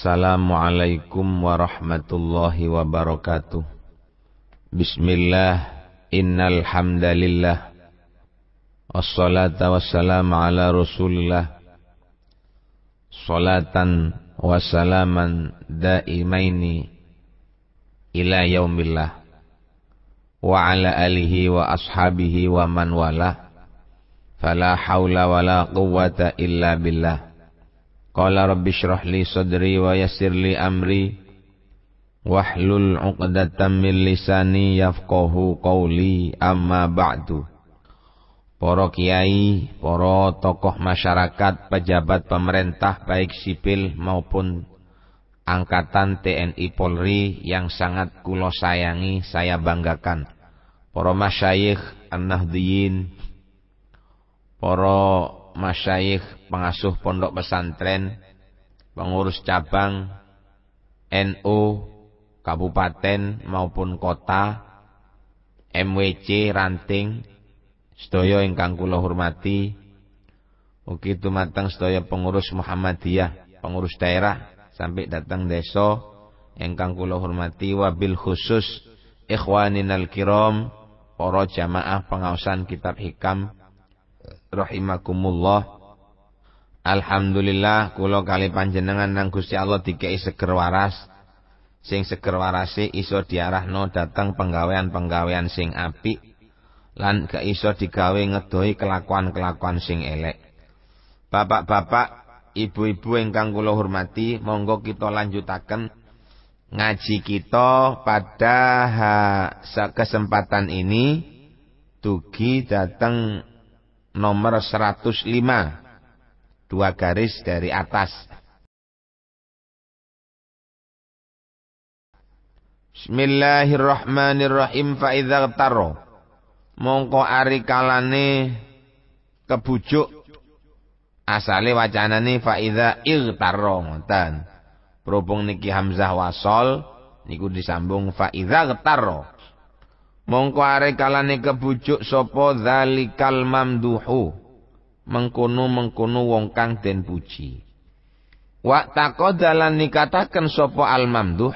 Assalamualaikum warahmatullahi wabarakatuh. Bismillah, innal hamdalillah. Wassalatu wassalamu ala Rasulillah. Salatan wa salaman daimaini ila yaumillah wa ala alihi wa ashabihi wa man wala fala haula wala quwwata illa billah Qala rabbi syrah li sadri wa yassir li amri wahlul 'uqdatam min lisani yafqahu qawli amma ba'du. Para kiai, para tokoh masyarakat, pejabat pemerintah baik sipil maupun angkatan TNI Polri yang sangat kulo sayangi, saya banggakan. Para masyayikh an-nahdiyyin, para masyayikh pengasuh pondok pesantren, pengurus cabang, NU, kabupaten maupun kota, MWC ranting, sedaya ingkang kula hormati, ugi matang sedaya pengurus Muhammadiyah, pengurus daerah sampai datang Deso, ingkang kula hormati wabil khusus Ikhwanin al kiram poro jamaah pengawasan kitab hikam rahimakumullah. Alhamdulillah kula kali panjenengan nang Gusti Allah dikei seger waras. Sing seger warase iso diarahno dateng penggawean-penggawean sing apik lan ga iso digawe ngedohi kelakuan-kelakuan sing elek. Bapak-bapak, ibu-ibu ingkang kula hormati, monggo kita lanjutaken ngaji kita pada kesempatan ini dugi datang nomor 105 dua garis dari atas Bismillahirrahmanirrahim fa idza taro mongko ari kalane kebujuk asale wacanane fa idza igtaro ngoten berhubung niki hamzah wasol niku disambung fa idza Mongko are kalane kebujuk sopo zalikal mamduhu. Mengkono-mengkono wong kang den puji. Wa dalan nikataken sopo al mamduh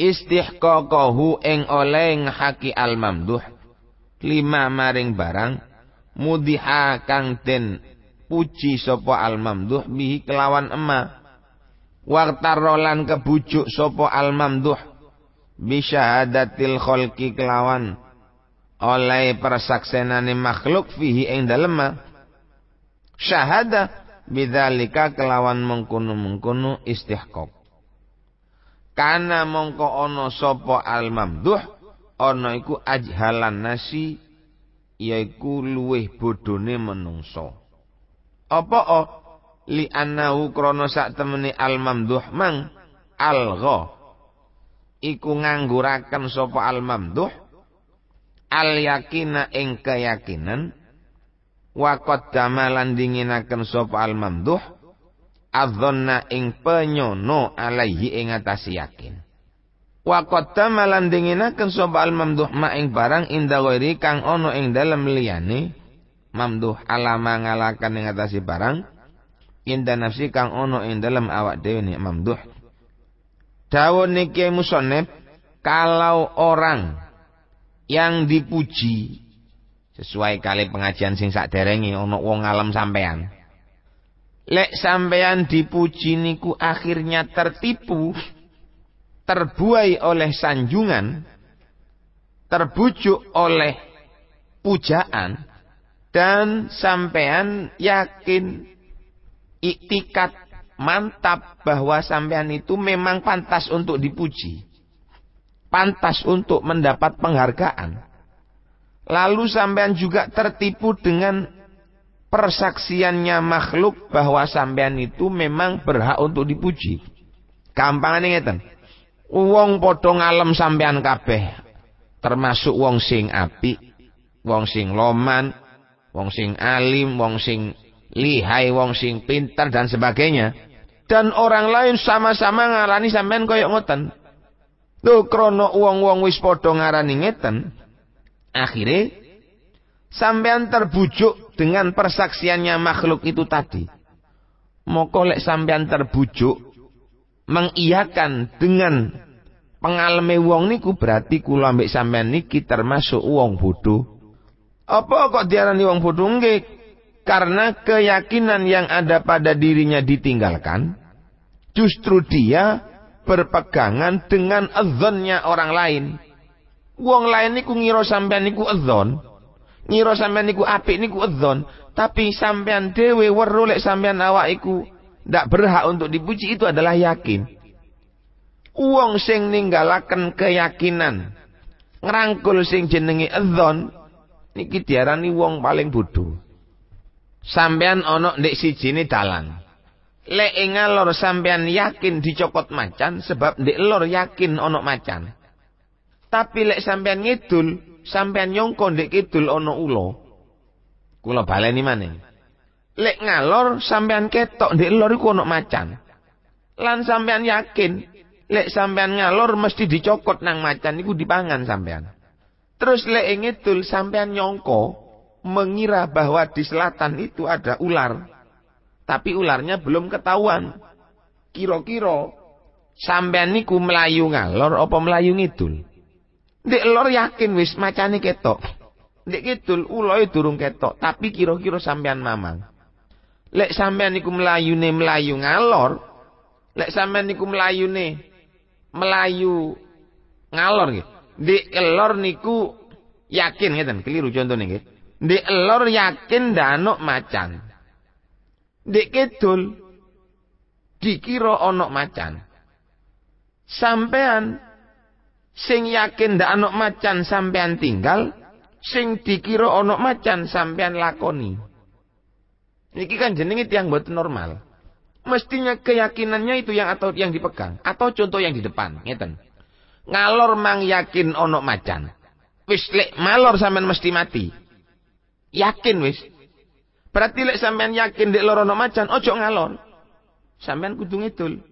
istihqaqahu ing oleh haki al mamduh lima maring barang mudiha kang den puji sopo al mamduh bihi kelawan emma. wartarolan kebujuk sopo al mamduh bisyahadatil kholki kelawan oleh persaksenane makhluk fihi ing dalem syahada bidzalika kelawan mengkunu mengkunu istihqaq kana mongko ana sapa al mamduh ana iku ajhalan nasi yaiku luweh bodhone menungso apa o oh? li annahu krana sak al mamduh mang algha iku nganggurakan sapa al mamduh al yakina ing keyakinan wa qaddama lan dinginaken sapa al mamduh adzanna ing penyono alaihi ing atas yakin wa qaddama lan dinginaken sapa al mamduh ma ing barang inda ghairi kang ono ing dalem liyane mamduh alama ngalakan ing atase barang inda nafsi kang ono ing dalem awak dhewe ni mamduh Dawon niki Musonep, kalau orang yang dipuji sesuai kali pengajian sing sak derengi ono wong alam sampean. Lek sampean dipuji niku akhirnya tertipu, terbuai oleh sanjungan, terbujuk oleh pujaan, dan sampean yakin iktikat mantap bahwa sampean itu memang pantas untuk dipuji. Pantas untuk mendapat penghargaan. Lalu sampean juga tertipu dengan persaksiannya makhluk bahwa sampean itu memang berhak untuk dipuji. ini ngeten. Uang podong alam sampean kabeh, termasuk wong sing api, wong sing loman, wong sing alim, wong sing lihai wong sing pintar dan sebagainya. Dan orang lain sama-sama ngarani sampean koyok ngoten. Lho krono uang uang wis padha ngarani ngeten, akhirnya sampean terbujuk dengan persaksiannya makhluk itu tadi. Moko lek sampean terbujuk mengiyakan dengan pengalme wong niku berarti kula ambek sampean niki termasuk wong bodoh. Apa kok diarani wong bodoh nggih? Karena keyakinan yang ada pada dirinya ditinggalkan, justru dia berpegangan dengan azannya orang lain. Wong lain niku ngiro sampean niku azon, ngiro sampean niku apik niku azon. tapi sampean dewe weruh lek sampean awak iku ndak berhak untuk dipuji itu adalah yakin. Wong sing ninggalaken keyakinan ngrangkul sing jenenge azon, niki diarani wong paling bodoh sampean onok ndek sijine dalan. Lek ing alor sampean yakin dicokot macan sebab ndek lor yakin onok macan. Tapi lek sampean ngidul, sampean nyongko ndek kidul ulo, ula. Kula baleni maning. Lek ngalor sampean ketok ndek lor iku macan. Lan sampean yakin lek sampean ngalor mesti dicokot nang macan iku dipangan sampean. Terus lek ngidul sampean nyongko mengira bahwa di selatan itu ada ular. Tapi ularnya belum ketahuan. Kiro-kiro sampean niku melayu ngalor apa melayu ngidul. Ndek lor yakin wis macane ketok. dek kidul uloi e durung ketok, tapi kiro-kiro sampean mamang. Lek sampean niku melayune melayu ngalor, lek sampean niku melayune melayu ngalor nggih. Ndek lor niku yakin ngeten, keliru nih nggih. Di elor yakin danok macan. Di kidul dikira onok macan. Sampean sing yakin ndak onok macan sampean tinggal, sing dikiro onok macan sampean lakoni. Ini kan jenenge yang buat normal. Mestinya keyakinannya itu yang atau yang dipegang atau contoh yang di depan, ngeten. Ngalor mang yakin onok macan. Wis lek malor sampean mesti mati. Yakin wis. Berarti lek sampean yakin dek no macan, ojo ngalor. Sampean kudu ngidul.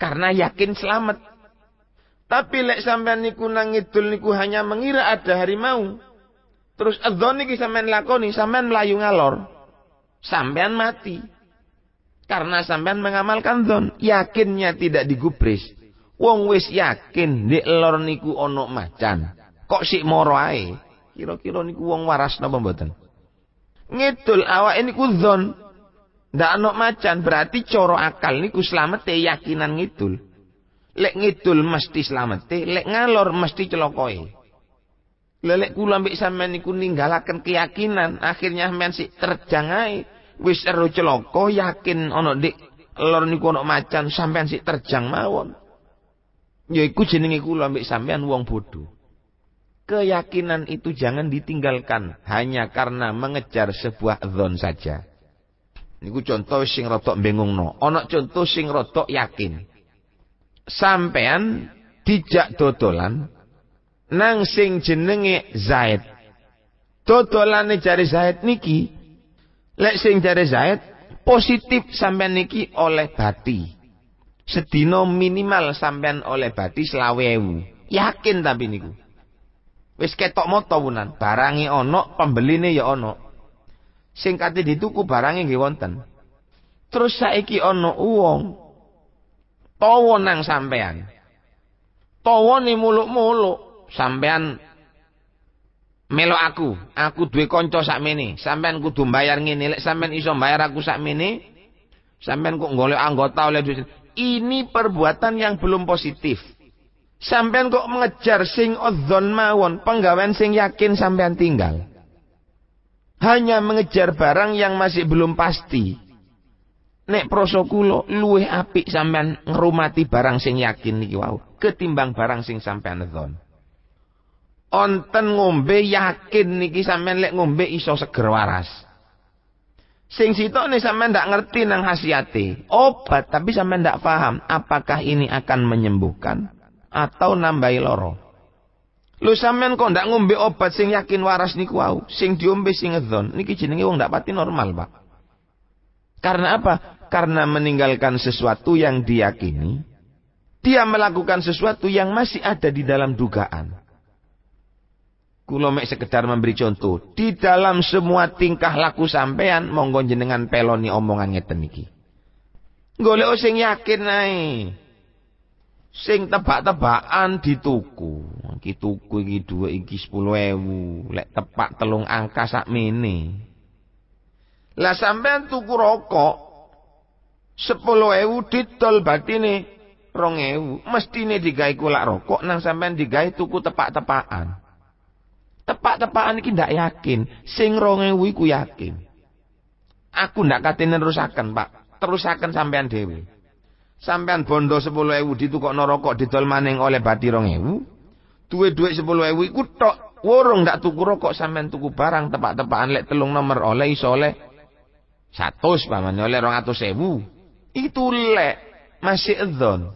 Karena yakin selamat. Tapi lek sampean niku nang ngidul niku hanya mengira ada harimau. Terus adzan niki sampean lakoni, sampean melayu ngalor. Sampean mati. Karena sampean mengamalkan don, yakinnya tidak digubris. Wong wis yakin dek lor niku ono macan. Kok sik moro ae? Kira-kira niku wong waras napa mboten? Ngidul awak ini kuzon. Ndak ana macan berarti coro akal niku slamete yakinan ngidul. Lek ngidul mesti te. lek ngalor mesti celokoe. Lelek kula ambek sampean niku ninggalaken keyakinan, akhirnya sampean sik terjangai wis ero celoko yakin ono dik lor niku ana macan sampean sik terjang mawon. Ya iku jenenge kula ambek sampean wong bodoh keyakinan itu jangan ditinggalkan hanya karena mengejar sebuah zon saja. Niku contoh sing rotok bingung no. Onok contoh sing rotok yakin. Sampean dijak dodolan nang sing jenenge Zaid. Dodolane jari Zaid niki. Lek sing jari Zaid positif sampean niki oleh bati. Sedino minimal sampean oleh bati selawewu. Yakin tapi niku. Wis ketok moto wunan, barange pembeli pembeline ya ono singkati dituku barangi nggih wonten. Terus saiki ono uang tawa nang sampean. nih muluk-muluk, sampean melo aku, aku duwe konco sakmini sampean kudu bayar ngene, lek sampean iso bayar aku sakmini sampean kok golek anggota oleh duit. Ini perbuatan yang belum positif. Sampean kok mengejar sing odzon mawon, penggawean sing yakin sampean tinggal. Hanya mengejar barang yang masih belum pasti. Nek prosokulo luwe api apik sampean ngerumati barang sing yakin niki wau, ketimbang barang sing sampean odzon. Onten ngombe yakin niki sampean lek ngombe iso seger waras. Sing sitok nih sampean ndak ngerti nang hasiate. Obat tapi sampean ndak paham apakah ini akan menyembuhkan atau nambahi loro. Lu sampean kok ndak ngombe obat sing yakin waras niku wau, sing diombe sing ngedon. Niki jenenge wong ndak pati normal, Pak. Karena apa? Karena meninggalkan sesuatu yang diyakini, dia melakukan sesuatu yang masih ada di dalam dugaan. Kulomek sekedar memberi contoh, di dalam semua tingkah laku sampean monggo jenengan peloni omongan ngeten iki. Golek sing yakin naik sing tebak-tebakan dituku. Iki tuku iki dua iki ewu, lek tepak telung angka sak sakmene. Lah sampean tuku rokok sepuluh ewu ditol batine mesti mestine digai kulak rokok nang sampean digai tuku tepak-tepakan. Tepak-tepakan iki ndak yakin, sing ewu iku yakin. Aku ndak katene nerusaken, Pak. Terusaken sampean dewi. Sampean bondo 10.000 ditukokno rokok didol maning oleh bathi 2.000. Duwe dhuwit ewu iku tok worong ndak tuku rokok sampean tuku barang tepak-tepakan lek telung nomor oleh iso oleh 100 pamane oleh 200.000. Itu lek masih edzon.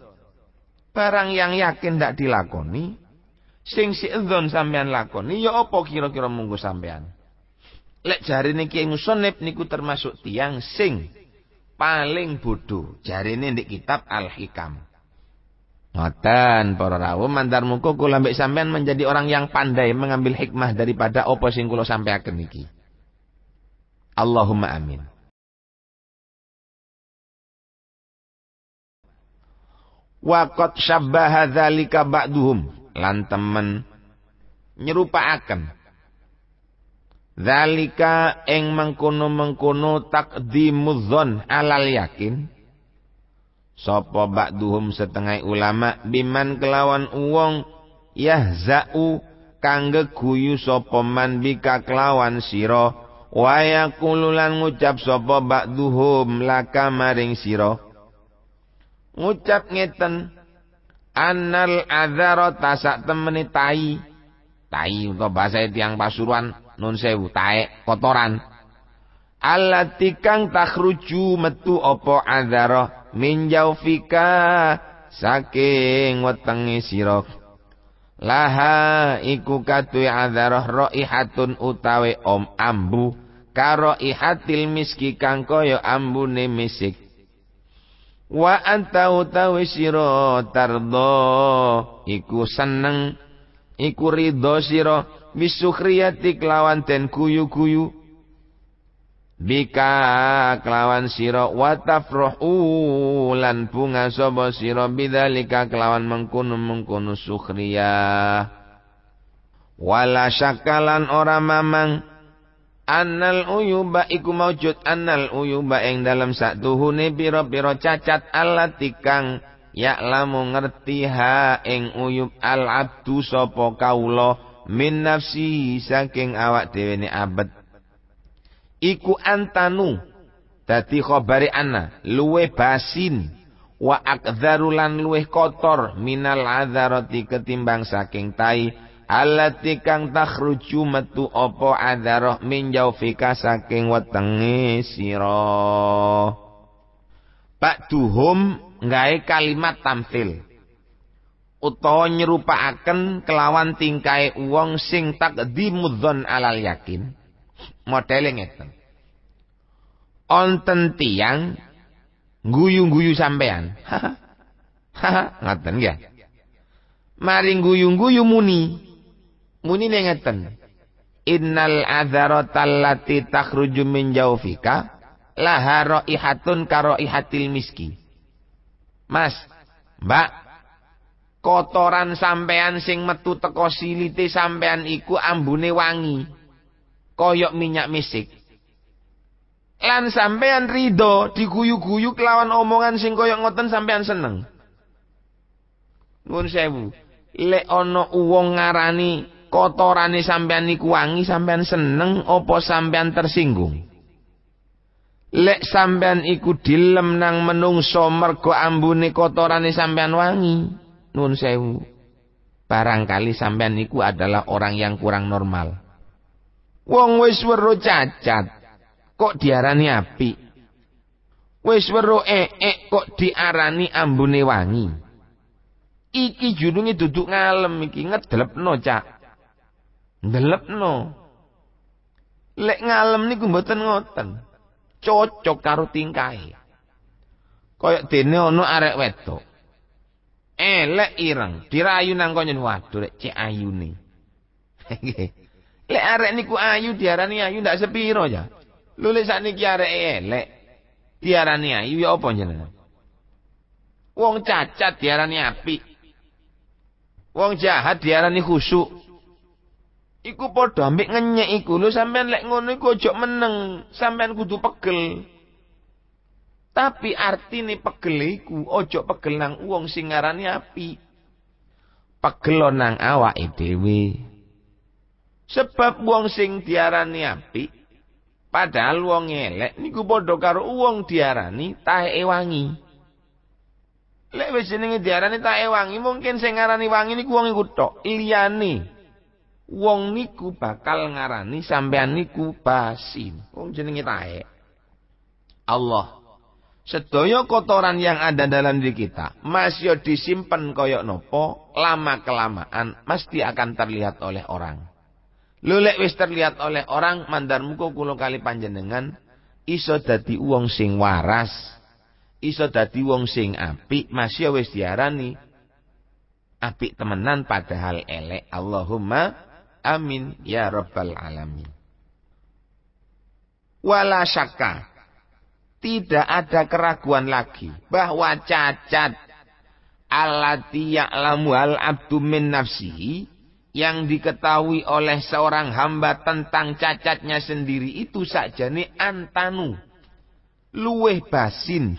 Barang yang yakin ndak dilakoni sing si edzon sampean lakoni ya opo kira-kira munggu sampean. Lek jarine Kiai Musonep niku termasuk tiang sing paling bodoh. ini di kitab Al-Hikam. Ngoten para rawuh mantar muka kula sampean menjadi orang yang pandai mengambil hikmah daripada apa sing kula sampeaken iki. Allahumma amin. Wakot syabbaha dzalika ba'duhum lan temen nyerupaaken Zalika eng mengkono-mengkono takdimudzon alal yakin. Sopo bak duhum setengah ulama biman kelawan uong yahza'u kangge guyu sopo man bika kelawan waya Waya ucap ngucap bak duhum laka maring siro ngucap ngeten anal adzara tasak temenitai tai tai bahasa tiang pasuruan nun sewu taek kotoran Alatikang kang takhruju metu opo adaro minjau fika saking wetenge sira laha iku katui adzara raihatun utawi om ambu karo ihatil miski kang kaya ambune misik wa anta utawi siro tardo iku seneng iku ridho sira bisukhriyati kelawan den kuyu-kuyu bika kelawan siro watafrohu lan bunga sobo siro bidalika kelawan mengkunu mengkunu sukhriyah wala syakalan ora mamang Annal uyuba iku maujud annal uyuba ing dalam satu satuhune biro biro cacat tikang kang yaklamu ngertiha ing uyub al abdu sapa kauloh min nafsi saking awak dhewe ne abet iku antanu dadi khabari ana luwe basin wa akdzarulan luwe kotor minal adzarati ketimbang saking tai allati kang takhruju metu apa adzarah min jaufika saking wetenge sira Pak Duhum nggae kalimat tampil utawa nyerupakaken kelawan tingkai uang sing tak dimudzon alal yakin. Modele ngeten. Onten tiang guyu-guyu sampean. ngateng ya Mari guyu-guyu muni. Muni ngeten. Innal adzaratal lati takhruju min jaufika laha raihatun ihatil miski. Mas, Mbak, kotoran sampean sing metu teko silite sampean iku ambune wangi koyok minyak misik lan sampean rido diguyu-guyu kelawan omongan sing koyok ngoten sampean seneng nuwun sewu le ono uwong ngarani kotorane sampean iku wangi sampean seneng opo sampean tersinggung lek sampean iku dilem nang menungso mergo ambune kotorane sampean wangi nun sewu barangkali sampean niku adalah orang yang kurang normal wong wis weruh cacat kok diarani api wis weruh eek kok diarani ambune wangi iki jununge duduk ngalem iki ngedlepno cak ndelepno lek ngalem niku mboten ngoten cocok karo tingkahe kaya dene ana arek wedok elek ireng dirayu nang konyen waduh lek cek ayune lek arek niku ayu diarani ayu ndak sepiro ya lho lek sakniki arek elek diarani ayu ya apa jenengan wong cacat diarani api wong jahat diarani khusuk iku podo ambek ngenyek iku lho sampean lek ngono iku ojo meneng sampean kudu pegel Tapi arti ini pegeliku ojo pegel nang uang sing api. Pegel nang awake dhewe. Sebab uang sing diarani api padahal wong elek niku bodoh karo uang diarani tahe ewangi Lek wis jenenge diarani tahe ewangi mungkin sing ngarani wangi niku wong iku iliani uang Wong niku bakal ngarani sampean niku basin. Wong jenenge tahe. Allah Sedaya kotoran yang ada dalam diri kita, masih disimpan koyok nopo, lama kelamaan pasti akan terlihat oleh orang. Lulek wis terlihat oleh orang mandarmuko kulo kali panjenengan iso dadi uang sing waras, iso dadi wong sing apik, masih wis diarani apik temenan padahal elek. Allahumma amin ya rabbal alamin. Wala syakka tidak ada keraguan lagi bahwa cacat alati ya'lamu al abdu min nafsihi yang diketahui oleh seorang hamba tentang cacatnya sendiri itu saja sakjane antanu luweh basin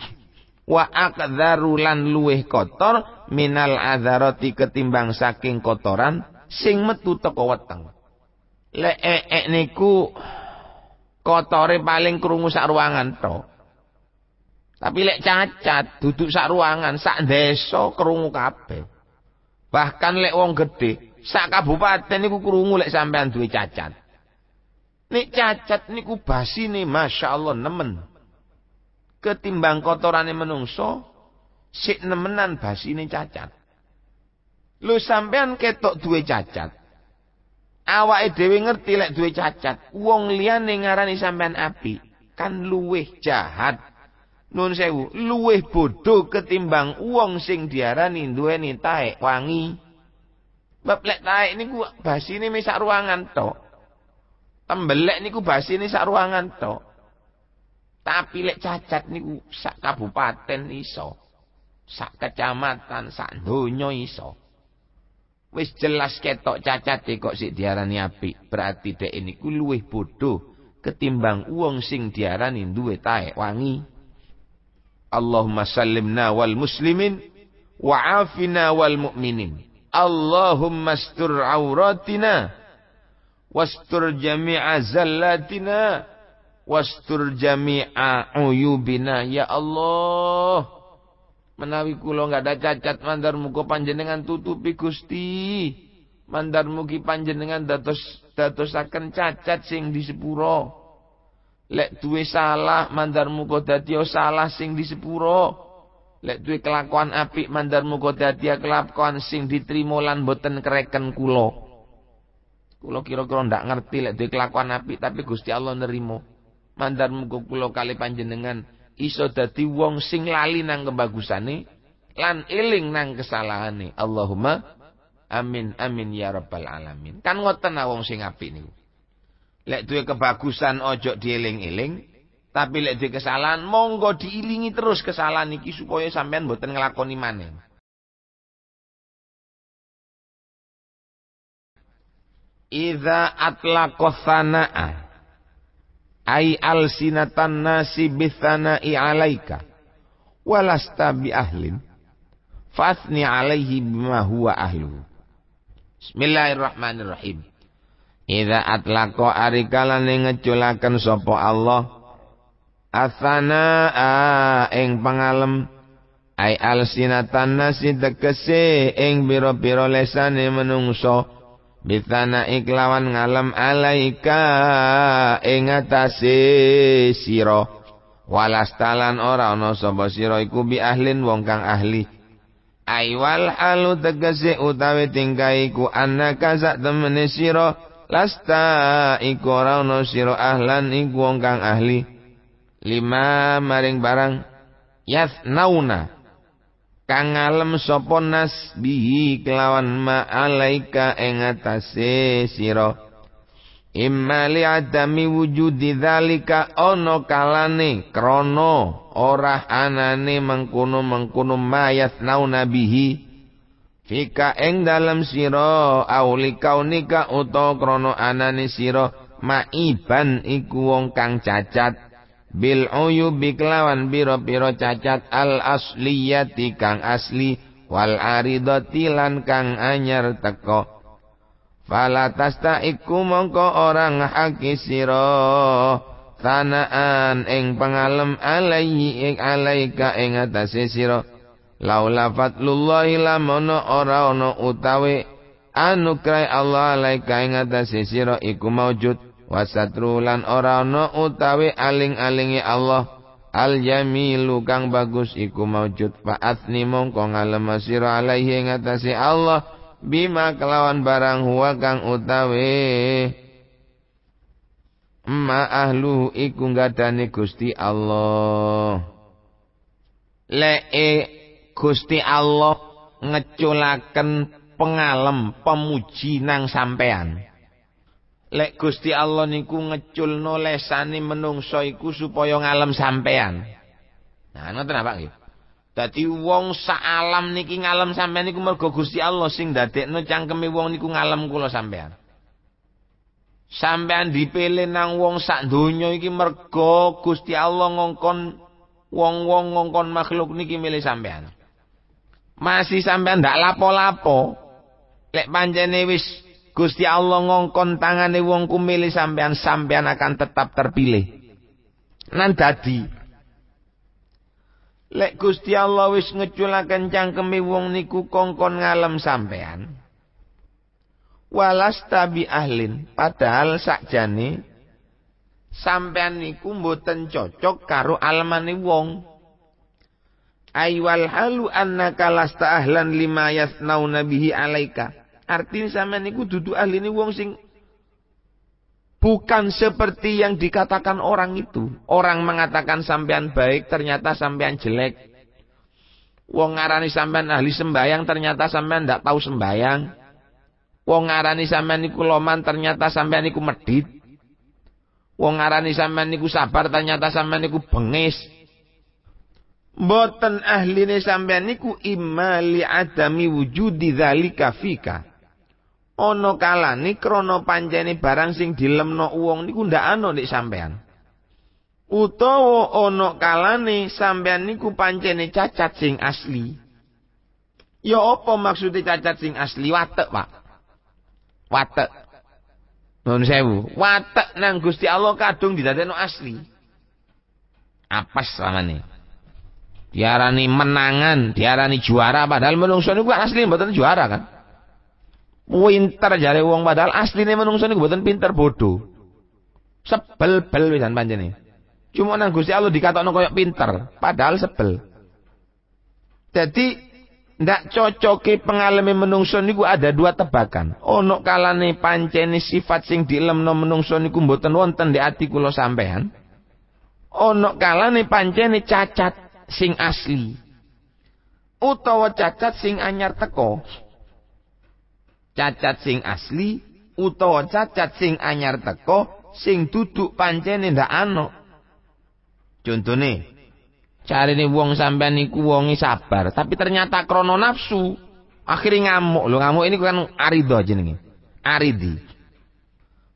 wa akdharu luweh kotor minal adharati ketimbang saking kotoran sing metu teko weteng lek -e -e niku kotore paling krungu sak ruangan tok tapi lek cacat duduk sak ruangan, sak desa kerungu kabeh. Bahkan lek wong gede, sak kabupaten niku kerungu lek sampean duwe cacat. Nek cacat niku basine Allah, nemen. Ketimbang kotorane menungso, sik nemenan basine cacat. Lu sampean ketok duwe cacat. Awak dhewe ngerti lek duwe cacat, wong liyane ngarani sampean api, kan luweh jahat. Nun sewu, luweh bodoh ketimbang wong sing diarani duweni taek wangi. Bab lek taek niku basine mek sak ruangan tok. Tembelek basi basine sak ruangan to. Tapi lek cacat niku sak kabupaten iso. Sak kecamatan, sak donya iso. Wis jelas ketok cacat kok sik diarani apik. Berarti dek niku luweh bodoh ketimbang wong sing diarani duwe taek wangi. Allahumma sallimna wal muslimin wa afina wal mu'minin. Allahumma astur auratina wastur jami'a zallatina wa wastur jami'a uyubina ya Allah. Menawi kula enggak ada cacat mandar muka panjenengan tutupi Gusti. Mandar mugi panjenengan dados dadosaken cacat sing di sepuro. Lek duwe salah mandar kok dadi salah sing di sepuro. Lek duwe kelakuan api mandar kok dadi kelakuan sing ditrimo lan boten kereken Kulo Kula kira-kira ndak ngerti lek duwe kelakuan api tapi Gusti Allah nerimo. Mandar kok kula kali panjenengan iso dadi wong sing lali nang kebagusane lan eling nang kesalahan kesalahane. Allahumma amin amin ya rabbal alamin. Kan ngoten wong sing api niku. Lek duwe kebagusan ojo dieling-eling, tapi lek duwe kesalahan monggo diilingi terus kesalahan iki supaya sampean mboten nglakoni maneh. Idza atlaqa sana'a ai alsinatan nasi bithana'i 'alaika walasta bi ahlin fasni 'alaihi bima huwa ahlu Bismillahirrahmanirrahim. Ida atlaqo arikalane ngeculaken sopo Allah asana ing pangalem ai alsinatan nasi tegese ing biro-biro lesane menungso bitana iklawan ngalem alaika ing atase sira walastalan ora ana sapa sira iku bi ahlin wong kang ahli ai wal halu tegese utawi tingkaiku annaka kasak temene siro Lasta iku ora ono sira ahlan iku wong kang ahli lima maring barang nauna kang ngalem sapa nas bihi kelawan ma alaika ing atase sira imma li adami wujudi dzalika ono kalane krana ora anane mengkono-mengkono ma nauna bihi Fika eng dalam siro kau nika uto krono anane siro maiban iku wong kang cacat bil oyu biklawan biro-biro cacat al asliyati kang asli wal arido lan kang anyar teko falatasta iku mongko orang haki siro tanaan ing pangalem alai ing ka eng atas siro Laula fatlullahi lamono ora ono utawi anugrah Allah alaika ing atase sira iku maujud wasatrulan ora ono utawi aling-alingi Allah al yamilu kang bagus iku maujud fa'athni mongko ngalema sira alaihi ing atase Allah bima kelawan barang huwa kang utawi ma ahlu iku gadane Gusti Allah le'e Gusti Allah ngeculaken pengalem pemuji nang sampean. Lek Gusti Allah niku ngeculno lesane menungsa iku supaya ngalem sampean. Nah, ngoten apa nggih? Dadi wong sak alam niki ngalem sampean niku mergo Gusti Allah sing dadekno cangkeme wong niku ngalem kulo sampean. Sampean dipilih nang wong sak dunyo iki mergo Gusti Allah ngongkon wong-wong ngongkon makhluk niki milih sampean masih sampean ndak lapo-lapo. Lek pancene wis Gusti Allah ngongkon tangane wong kumilih sampean sampean akan tetap terpilih. Nan dadi. Lek Gusti Allah wis ngeculaken cangkeme wong niku kongkon ngalem sampean. Walas tabi ahlin padahal sakjane sampean niku mboten cocok karo alemane wong. Aywal halu annaka lasta ahlan lima yasnau nabihi alaika. Artinya sama ini kududu ahli ini wong sing bukan seperti yang dikatakan orang itu. Orang mengatakan sampean baik ternyata sampean jelek. Wong ngarani sampean ahli sembayang ternyata sampean ndak tahu sembayang. Wong ngarani sampean niku loman ternyata sampean niku medit. Wong ngarani sampean niku sabar ternyata sampean niku bengis boten ahline sampean niku imma li adami wujudi dzalika fika ana kalane krana pancene barang sing dilemno wong niku ndak ana nek sampean utawa ana kalane sampean niku pancene cacat sing asli ya apa maksude cacat sing asli watek Pak watek Nun sewu, watek nang Gusti Allah kadung didadekno asli. Apes samane diarani menangan, diarani juara padahal menungso niku kan asli mboten juara kan. Pinter jare wong padahal asline menungso niku mboten pinter bodoh. Sebel-bel wisan panjeni. Cuma nang Gusti Allah dikatakno koyo pinter, padahal sebel. Jadi ndak cocoke pengalaman menungso niku ada dua tebakan. Ono kalane pancene sifat sing dilemno menungso niku mboten wonten di ati kula sampean. Ono kalane pancene cacat sing asli utawa cacat sing anyar teko cacat sing asli utawa cacat sing anyar teko sing duduk pancene ndak ana contone carine wong sampean iku wonge sabar tapi ternyata krono nafsu akhirnya ngamuk lo ngamuk ini kan arido jenenge aridi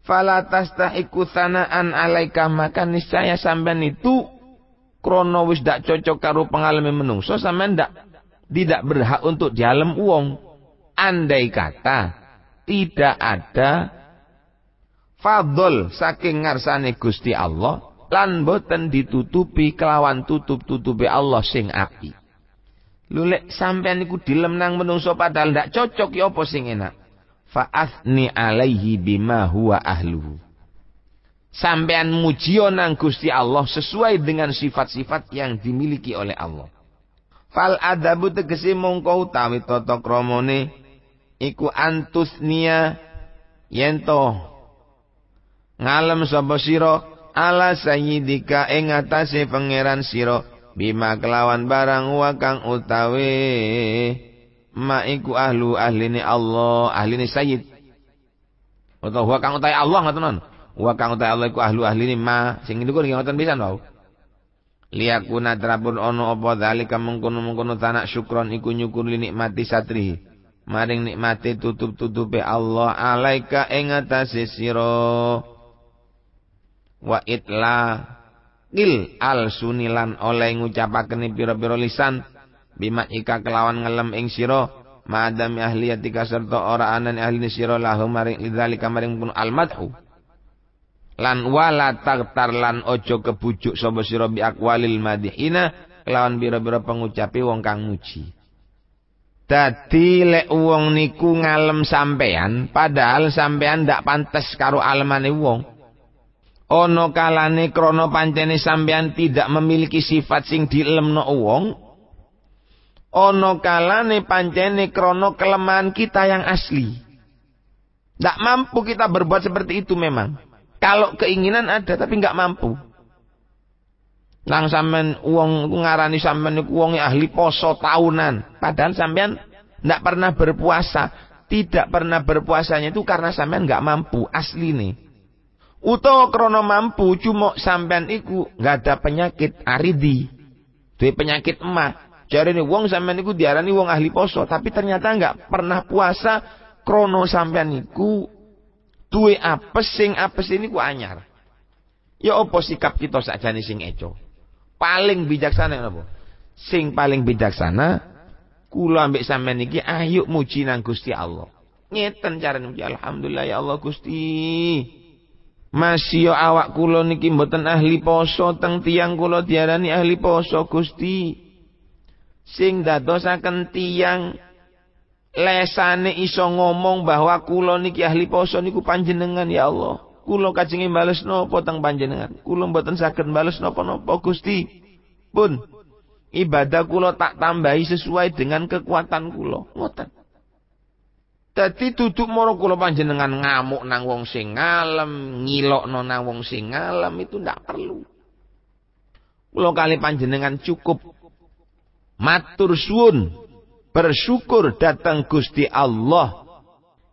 fala tastahiku sanaan alaika maka niscaya sampean itu Krono wis dak cocok karo pengalami menungso sampean ndak tidak berhak untuk dialem uang. Andai kata tidak ada fadl saking ngarsane Gusti Allah lan boten ditutupi kelawan tutup-tutupi Allah sing api. Lulek sampean iku dilem nang menungso padahal ndak cocok ya apa sing enak. Fa'athni alaihi bima huwa ahluhu. Sampean mujio nang Gusti Allah sesuai dengan sifat-sifat yang dimiliki oleh Allah. Fal adabu tegesi mongko utawi tata kramane iku antusnia yento ngalem sapa sira ala sayyidika ing atase pangeran sira bima kelawan barang wa kang utawi ma iku ahlu ahline Allah ahline sayyid utawa kang utawi Allah ngoten wa kang Allah iku ahlu ahli ma sing niku nggih ngoten pisan wau liyakuna trapun ana apa zalika mengkono-mengkono tanak syukron iku nyukur li nikmati satri maring nikmati tutup-tutupe Allah alaika ing atase sira wa itla il al sunilan oleh ngucapakene pira-pira lisan bima ika kelawan ngelem ing sira madam ahliyatika serta ora anan ahli sira lahum maring lidzalika maring pun al lan wala tartar lan ojo kebujuk sapa sira bi akwalil madihina lawan biro-biro pengucapi wong kang muji dadi lek wong niku ngalem sampean padahal sampean ndak pantes karo alemane wong Ono kalane krana pancene sampean tidak memiliki sifat sing dilemno wong Ono kalane pancene krono kelemahan kita yang asli ndak mampu kita berbuat seperti itu memang kalau keinginan ada tapi nggak mampu. Nang sampean uang ngarani sampean uangnya ahli poso tahunan, padahal sampean nggak pernah berpuasa. Tidak pernah berpuasanya itu karena sampean nggak mampu asli nih. Uto krono mampu cuma sampean iku nggak ada penyakit aridi. tuh penyakit emak cari ini wong sampean iku diarani uang ahli poso, tapi ternyata nggak pernah puasa krono sampean iku duwe apes sing apes ini ku anyar. Ya apa sikap kita sakjane sing eco? Paling bijaksana apa? Sing paling bijaksana kula ambek sampean iki ayo muji nang Gusti Allah. Ngeten carane muji alhamdulillah ya Allah Gusti. Masih ya awak kula niki mboten ahli poso teng tiang kula diarani ahli poso Gusti. Sing dadosaken tiang lesane iso ngomong bahwa kula niki ahli poso niku panjenengan ya Allah. Kula kajenge bales nopo tang panjenengan? Kula mboten saged bales nopo nopo Gusti. Pun ibadah kula tak tambahi sesuai dengan kekuatan kula. Ngoten. Dadi duduk moro kula panjenengan ngamuk nang wong sing ngalem, ngilokno nang wong sing ngalem itu ndak perlu. Kula kali panjenengan cukup matur suwun Bersyukur datang Gusti Allah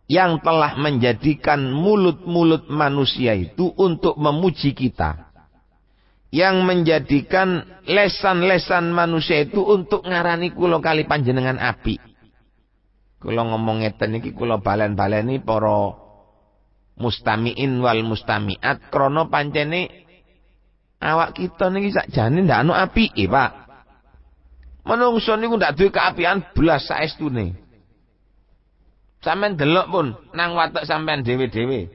yang telah menjadikan mulut-mulut manusia itu untuk memuji kita. Yang menjadikan lesan-lesan manusia itu untuk ngarani kulo kali panjenengan api. Kulo ngomong ngeten iki kulo balen-baleni para mustamiin wal mustamiat krono pancene awak kita niki sakjane ndak ana apike, eh, Pak. Menungso niku tidak duwe keapian belas nih. Sampai delok pun nang watak sampai dewe Tapi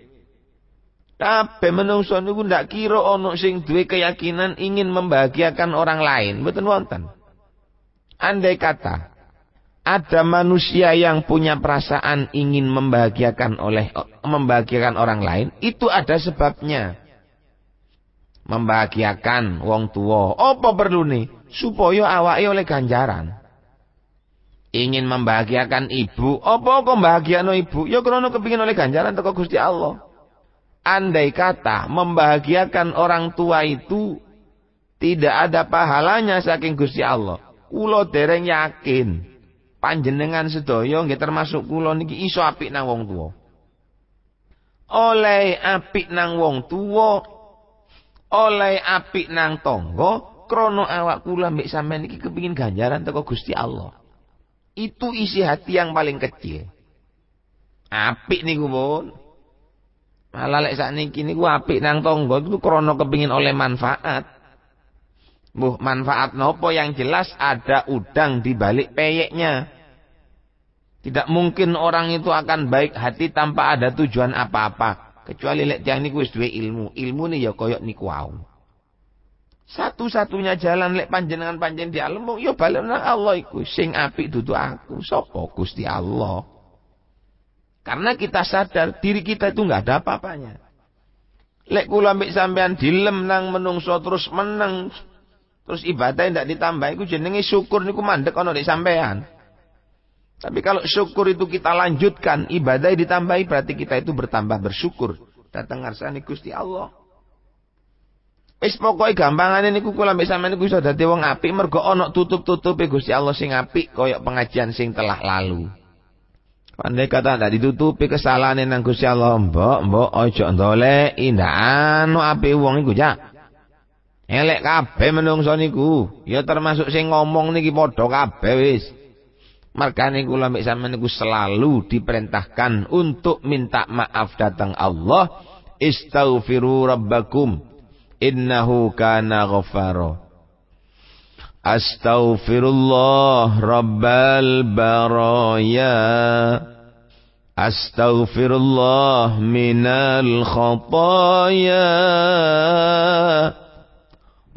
Tapi menungso niku tidak kira ono sing duwe keyakinan ingin membahagiakan orang lain, betul wonten. Andai kata ada manusia yang punya perasaan ingin membahagiakan oleh membahagiakan orang lain, itu ada sebabnya. Membahagiakan wong tua, apa perlu nih? supaya awake oleh ganjaran. Ingin membahagiakan ibu, apa kok membahagiakan ibu? Ya krono kepingin oleh ganjaran teko Gusti Allah. Andai kata membahagiakan orang tua itu tidak ada pahalanya saking Gusti Allah. Ulo dereng yakin panjenengan sedaya nggih termasuk ulo niki iso apik nang wong tua. Oleh apik nang wong tua, oleh apik nang tonggo krono awak kula mbek sampean iki kepingin ganjaran teko Gusti Allah. Itu isi hati yang paling kecil. Apik niku, Bun. Malah lek sakniki niku apik nang tangga itu krono kepingin oleh manfaat. Buh, manfaat nopo yang jelas ada udang di balik peyeknya. Tidak mungkin orang itu akan baik hati tanpa ada tujuan apa-apa. Kecuali lek tiang niku wis ilmu. Ilmu ni ya koyok niku wau. Satu-satunya jalan lek panjenengan panjen di alam yo ya balik nang Allah iku. Sing apik dudu aku, sapa Gusti Allah. Karena kita sadar diri kita itu nggak ada apa-apanya. Lek kula sampean dilem nang menungso terus meneng terus ibadah ndak ditambah iku jenenge syukur niku mandek ana di sampean. Tapi kalau syukur itu kita lanjutkan, ibadah ditambahi berarti kita itu bertambah bersyukur. Datang ngarsani Gusti Allah. Wis pokoke gampangane niku kula mbek sampean niku iso dadi wong apik mergo ana tutup-tutupe Gusti Allah sing apik kaya pengajian sing telah lalu. Pandai kata ndak ditutupi kesalahan yang Gusti Allah, mbok mbok aja ndolek indah anu apik wong iku ya. Elek kabeh menungso niku, ya termasuk sing ngomong niki padha kabeh wis. Markane kula mbek sampean niku selalu diperintahkan untuk minta maaf datang Allah. Istaghfiru rabbakum إنه كان غفارا أستغفر الله رب البرايا أستغفر الله من الخطايا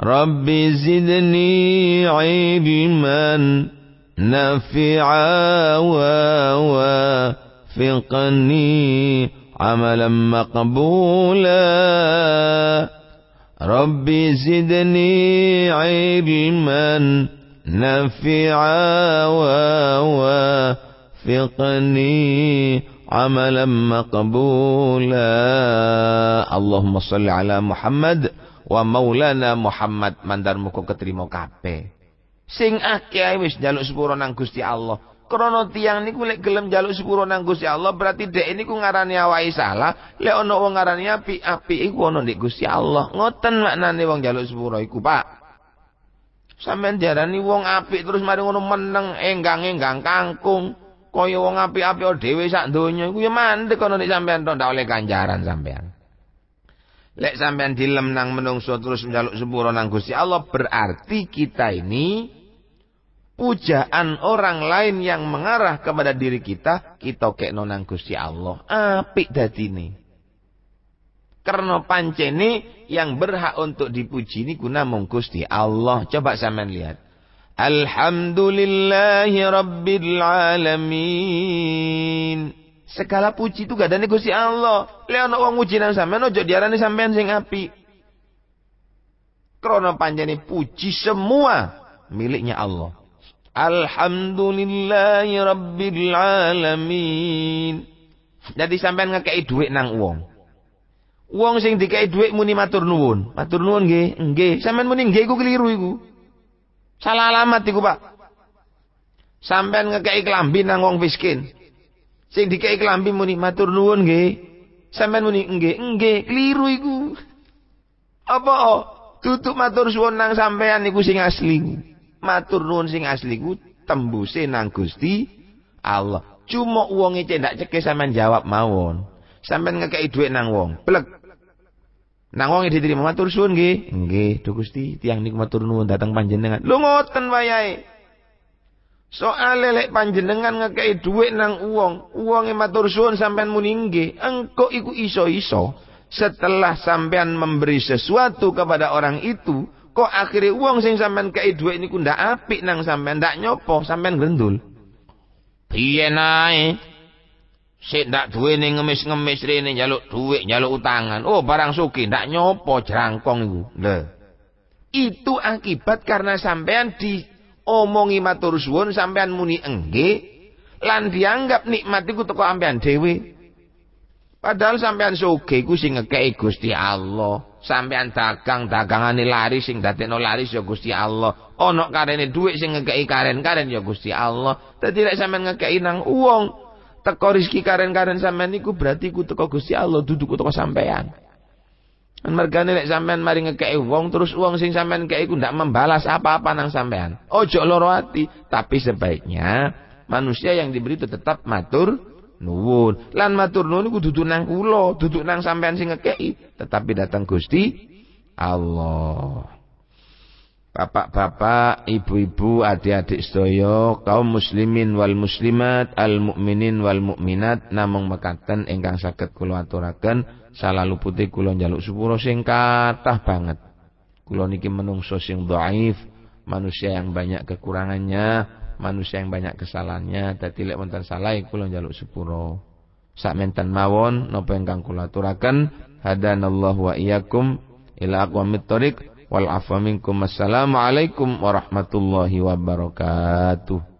رب زدني علما نافعا ووافقني عملا مقبولا رب زدني علما نفعا ووافقني عملا مقبولا اللهم صل على محمد ومولانا محمد من دار كتري مو كابي سيئك يا ويس سبورو نان الله Krono tiang niku lek gelem jaluk sepuro nang Gusti Allah berarti dek ku ngarani awake salah, lek ana wong ngarani api api iku ana ndek Gusti Allah. Ngoten maknane wong jaluk sepuro iku, Pak. jaran diarani wong api terus mari ngono meneng enggang-enggang kangkung. Kaya wong api apik dhewe sak donya iku ya mandek kono nek sampean tok ndak oleh ganjaran sampean Lek sampean dilem nang menungso terus njaluk sepuro nang Gusti Allah berarti kita ini pujaan orang lain yang mengarah kepada diri kita, kita kek nonang Gusti Allah. Apik dadi ini. Karena pancene yang berhak untuk dipuji ini guna mung Allah. Coba saman lihat. Alhamdulillahi Rabbil Alamin. Segala puji itu ada negosi Allah. Leono wong muji nang sampean ojo diarani sampean sing api. Krono panjeni puji semua miliknya Allah. Alhamdulillahi rabbil alamin. Dadi sampean ngekei duit nang uang. Uang sing dikei duit muni matur nuwun. Matur nuwun nggih, nggih. Sampean muni nggih iku keliru iku. Salah alamat iku, Pak. Sampean ngekei kelambi nang uang miskin. Sing dikei kelambi muni matur nuwun nggih. Sampean muni nggih, nggih, keliru iku. Apa? Tutup matur suwun nang sampean iku sing asli matur nuwun sing asli ku tembuse nang Gusti Allah. Cuma wong cek ndak cekek sampean jawab mawon. Sampean ngekeki dhuwit nang wong. Plek. Nang wong diterima matur suwun nggih. Nggih, Duh Gusti, tiyang niku matur nuwun datang panjenengan. Lho ngoten wayahe. Soal lelek panjenengan ngekeki dhuwit nang uang, uangnya matur suwun sampean muni nggih, engko iku iso-iso setelah sampean memberi sesuatu kepada orang itu, Kok akhirnya uang sing sampean kei duit ini ndak apik nang sampean, ndak nyopo sampean gendul. Piye nae? si ndak duit ini ngemis-ngemis ini nyaluk duit, nyaluk utangan. Oh, barang suki ndak nyopo jerangkong itu. Itu akibat karena sampean omongi matur suwun sampean muni engge, lan dianggap nikmat iku teko ampean dhewe. Padahal sampean sugih iku sing ngekeki Gusti Allah sampean dagang dagangan ini laris sing no laris ya Gusti Allah ana karene duit sing ngekei karen-karen ya Gusti Allah tapi tidak sampean ngekeki nang uang, teko rizki karen-karen sampean niku berarti ku teko Gusti Allah duduk teko sampean Kan mergane lek sampean mari ngekei uang, terus uang sing sampean kei ku ndak membalas apa-apa nang sampean. Oh loro tapi sebaiknya manusia yang diberi itu tetap matur nuwun lan matur nuwun iku dudu nang kula dudu nang sampean sing ngekeki tetapi datang Gusti Allah Bapak-bapak, ibu-ibu, adik-adik sedaya, kaum muslimin wal muslimat, al mukminin wal mukminat namung mekaten ingkang saged kula aturaken salalu putih kula njaluk sepuro sing kathah banget. Kula niki menungso sing dhaif, manusia yang banyak kekurangannya, manusia yang banyak kesalahannya dadi lek wonten salah jaluk njaluk sepuro mentan mawon napa ingkang kula aturaken hadanallahu wa iyyakum ila aqwamit thoriq wal afwa assalamualaikum warahmatullahi wabarakatuh